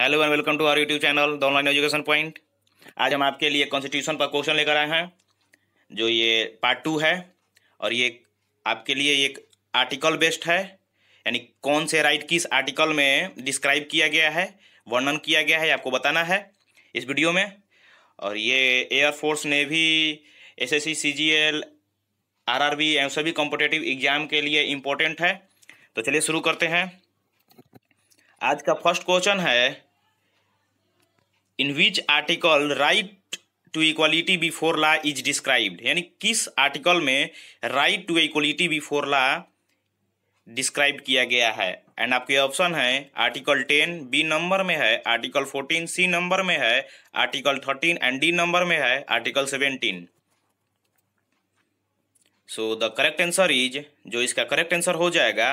hello and welcome to our YouTube channel the online education point आज हम आपके लिए कॉन्स्टिट्यूशन पर क्वेश्चन लेकर आए हैं जो ये पार्ट टू है और ये आपके लिए एक आर्टिकल बेस्ड है यानी कौन से राइट किस आर्टिकल में डिस्क्राइब किया गया है वर्णन किया गया है आपको बताना है इस वीडियो में और ये एयरफोर्स ने भी S S C C G L R R B एवं सभी कॉम्पिटेटिव एग्जाम के लिए इम्पोर्टेंट है तो चलिए शुरू करते हैं आज का फर्स्ट क्वेश्चन है in which article right to equality before law is described यानी किस आर्टिकल में right to equality before law describe किया गया है एंड आपके ऑप्शन है आर्टिकल टेन बी नंबर में है आर्टिकल फोर्टीन सी नंबर में है article thirteen and D number में है article seventeen so the correct answer is जो इसका करेक्ट आंसर हो जाएगा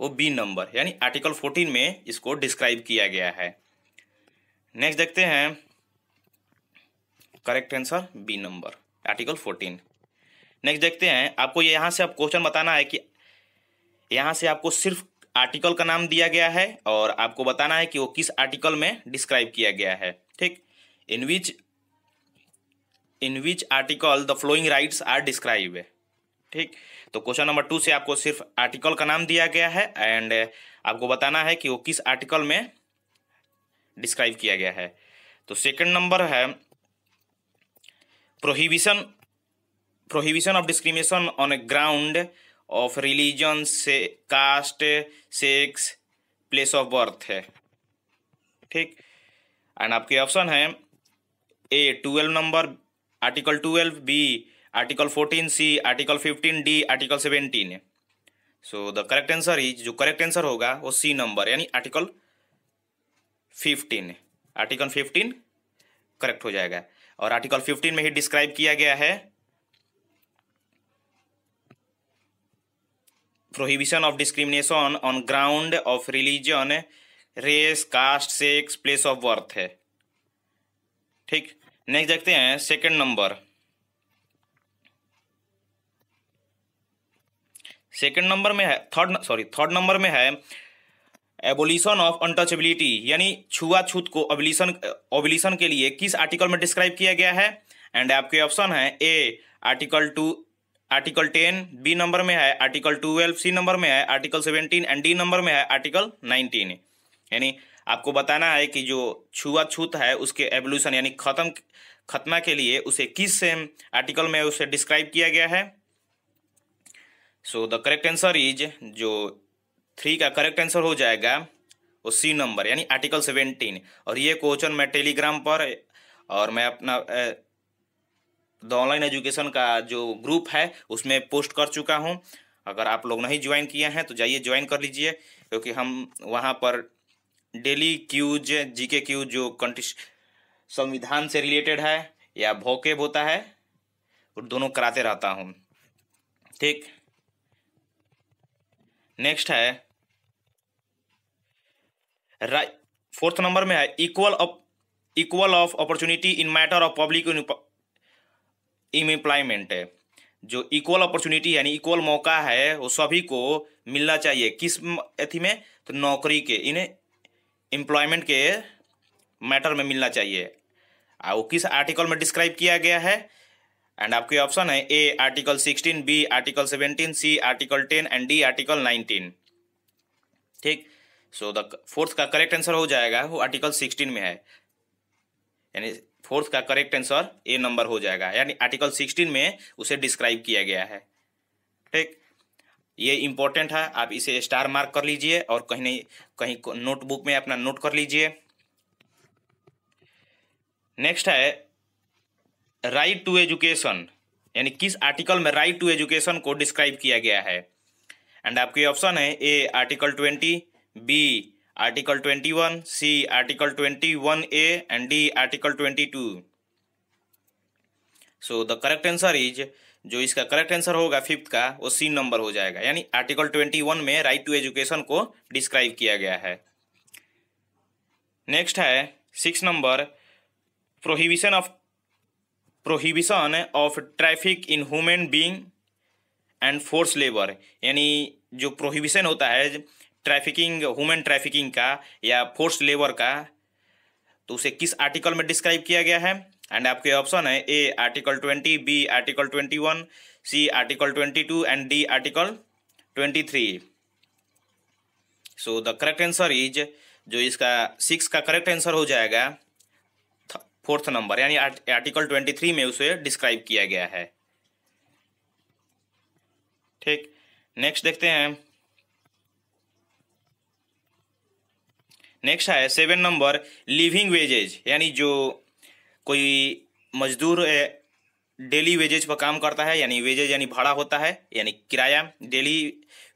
वो बी नंबर यानी आर्टिकल फोर्टीन में इसको डिस्क्राइब किया गया है नेक्स्ट देखते हैं correct answer B number article fourteen next देखते हैं आपको यहाँ से आप क्वेश्चन बताना है कि यहाँ से आपको सिर्फ आर्टिकल का नाम दिया गया है और आपको बताना है कि वो किस आर्टिकल में डिस्क्राइब किया गया है ठीक in which in which article the following rights are describe ठीक तो क्वेश्चन नंबर टू से आपको सिर्फ आर्टिकल का नाम दिया गया है एंड आपको बताना है कि वो किस आर्टिकल में डिस्क्राइब किया गया है तो सेकंड नंबर है prohibition prohibition of discrimination on a ground of religion से caste sex place of birth है ठीक एंड आपके ऑप्शन है A twelve number article twelve B article fourteen C article fifteen D article seventeen so the correct answer is जो correct answer होगा वो C number यानी article fifteen article fifteen correct हो जाएगा और आर्टिकल फिफ्टीन में ही describe किया गया है prohibition of discrimination on ground of religion race caste sex place of birth है ठीक नेक्स्ट देखते हैं सेकंड नंबर सेकंड नंबर में है थर्ड सॉरी थर्ड नंबर में है एबोलिशन ऑफ अनटचेबिलिटी यानी छुआछूत को ओबिलिशन ओबिलिशन के लिए किस आर्टिकल में डिस्क्राइब किया गया है एंड आपके ऑप्शन है A article two article ten B number में है आर्टिकल ट्वेल्व सी नंबर में है article seventeen and D number में है आर्टिकल नाइनटीन यानी आपको बताना है कि जो छुआछूत है उसके एवोल्यूशन यानी खत्म खत्मा के लिए उसे किस सेम आर्टिकल में उसे डिस्क्राइब किया गया है so the correct answer is जो थ्री का करेक्ट आंसर हो जाएगा वो सी नंबर यानी आर्टिकल सेवेंटीन और ये क्वेश्चन मैं टेलीग्राम पर और मैं अपना द ऑनलाइन एजुकेशन का जो ग्रुप है उसमें पोस्ट कर चुका हूँ अगर आप लोग नहीं ज्वाइन किए हैं तो जाइए ज्वाइन कर लीजिए क्योंकि हम वहाँ पर डेली क्यूज जी के क्यूज जो कंटिश संविधान से रिलेटेड है या भोकेब होता है और दोनों कराते रहता हूँ ठीक नेक्स्ट है राइट फोर्थ नंबर में है equal of equal of opportunity in matter of public employment जो इक्वल अपॉर्चुनिटी यानी इक्वल मौका है वो सभी को मिलना चाहिए किस अथी में तो नौकरी के इन एम्प्लॉयमेंट के मैटर में मिलना चाहिए वो किस आर्टिकल में डिस्क्राइब किया गया है एंड आपके ऑप्शन है A article sixteen B article seventeen C article ten and D article nineteen ठीक सो द फोर्थ का करेक्ट आंसर हो जाएगा वो आर्टिकल सिक्सटीन में है यानी फोर्थ का करेक्ट आंसर ए नंबर हो जाएगा यानी आर्टिकल सिक्सटीन में उसे डिस्क्राइब किया गया है ठीक ये इंपॉर्टेंट है आप इसे स्टार मार्क कर लीजिए और कहीं नहीं कहीं नोटबुक में अपना नोट कर लीजिए नेक्स्ट है राइट टू एजुकेशन यानी किस आर्टिकल में राइट टू एजुकेशन को डिस्क्राइब किया गया है एंड आपके ऑप्शन है A article twenty B article 21 C article 21a and d article 22 so the correct answer is जो इसका करेक्ट आंसर होगा फिफ्थ का वो सी नंबर हो जाएगा यानी आर्टिकल 21 में राइट टू एजुकेशन को डिस्क्राइब किया गया है नेक्स्ट है six number prohibition of prohibition of traffic in human being and force labour यानी जो प्रोहिबिशन होता है ट्रैफिकिंग ह्यूमन ट्रैफिकिंग का या फोर्स लेबर का तो उसे किस आर्टिकल में डिस्क्राइब किया गया है एंड आपके ऑप्शन है A article twenty B article twenty one C article twenty two and D article twenty three so the correct answer is जो इसका सिक्स का करेक्ट आंसर हो जाएगा फोर्थ नंबर यानी आर्टिकल ट्वेंटी थ्री में उसे डिस्क्राइब किया गया है ठीक नेक्स्ट देखते हैं नेक्स्ट है सेवन नंबर लिविंग वेजेज यानी जो कोई मजदूर डेली वेजेज पर काम करता है यानी वेजेज यानी भाड़ा होता है यानी किराया डेली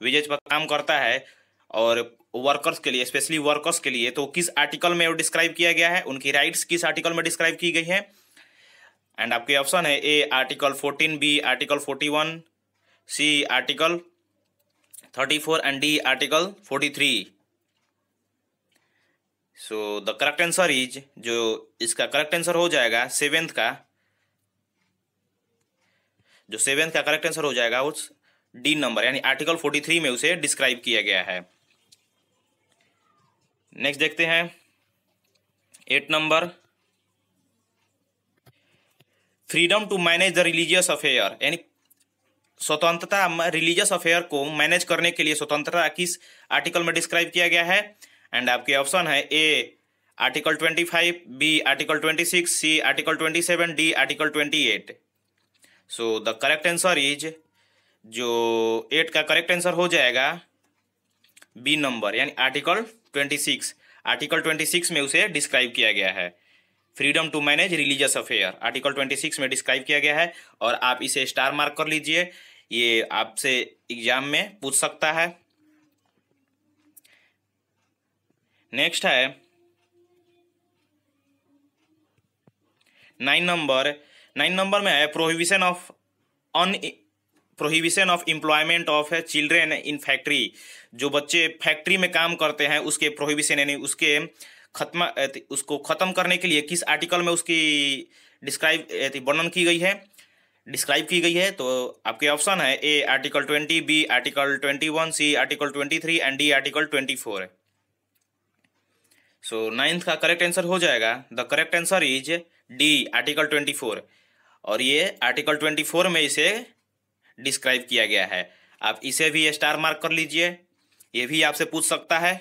वेजेज पर काम करता है और वर्कर्स के लिए स्पेशली वर्कर्स के लिए तो किस आर्टिकल में डिस्क्राइब किया गया है उनकी राइट्स किस आर्टिकल में डिस्क्राइब की गई है एंड आपके ऑप्शन है A article fourteen B article forty one C article thirty four and D article forty three so the correct answer is जो इसका करेक्ट आंसर हो जाएगा सेवेंथ का जो सेवेंथ का करेक्ट आंसर हो जाएगा उस डी नंबर यानी आर्टिकल फोर्टी थ्री में उसे डिस्क्राइब किया गया है नेक्स्ट देखते हैं eight number freedom to manage the religious affair यानी स्वतंत्रता रिलीजियस अफेयर को मैनेज करने के लिए स्वतंत्रता किस आर्टिकल में डिस्क्राइब किया गया है एंड आपके ऑप्शन है A article 25 B article 26 C article 27 D article 28 so the correct answer is जो एट का करेक्ट आंसर हो जाएगा बी नंबर यानी आर्टिकल 26 आर्टिकल 26 में उसे डिस्क्राइब किया गया है freedom to manage religious affair article 26 में डिस्क्राइब किया गया है और आप इसे स्टार मार्क कर लीजिए ये आपसे एग्जाम में पूछ सकता है नेक्स्ट है नाइन नंबर नाइन नंबर में है prohibition of un prohibition of employment of children in factory जो बच्चे फैक्ट्री में काम करते हैं उसके प्रोहिबिशन यानी उसके खत्मा उसको ख़त्म करने के लिए किस आर्टिकल में उसकी डिस्क्राइब वर्णन की गई है डिस्क्राइब की गई है तो आपके ऑप्शन है A article twenty B article twenty one C article twenty three and D article twenty four so ninth का करेक्ट आंसर हो जाएगा the correct answer is D article twenty four और ये आर्टिकल ट्वेंटी फोर में इसे describe किया गया है आप इसे भी स्टार मार्क कर लीजिए ये भी आपसे पूछ सकता है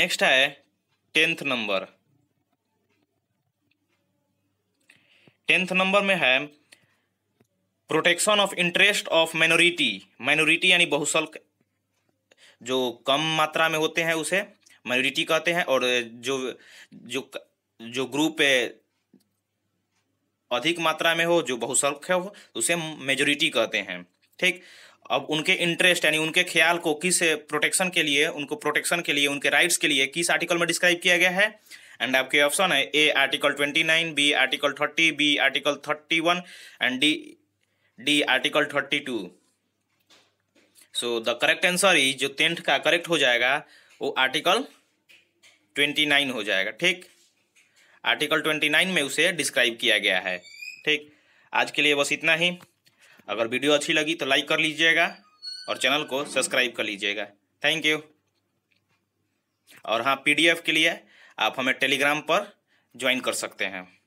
नेक्स्ट है टेंथ नंबर टेंथ नंबर में है protection of interest of minority minority यानी बहुसल जो कम मात्रा में होते हैं उसे माइनॉरिटी कहते हैं और जो जो जो ग्रुप अधिक मात्रा में हो जो बहुसंख्य हो उसे मेजोरिटी कहते हैं ठीक अब उनके इंटरेस्ट यानी उनके ख्याल को किस प्रोटेक्शन के लिए उनको प्रोटेक्शन के लिए उनके राइट्स के लिए किस आर्टिकल में डिस्क्राइब किया गया है एंड आपके ऑप्शन है A article twenty nine B article thirty B article thirty one and D D article thirty two so the correct answer is जो टेंथ का करेक्ट हो जाएगा वो आर्टिकल ट्वेंटी नाइन हो जाएगा ठीक आर्टिकल ट्वेंटी नाइन में उसे डिस्क्राइब किया गया है ठीक आज के लिए बस इतना ही अगर वीडियो अच्छी लगी तो लाइक कर लीजिएगा और चैनल को सब्सक्राइब कर लीजिएगा थैंक यू और हाँ पीडीएफ के लिए आप हमें टेलीग्राम पर ज्वाइन कर सकते हैं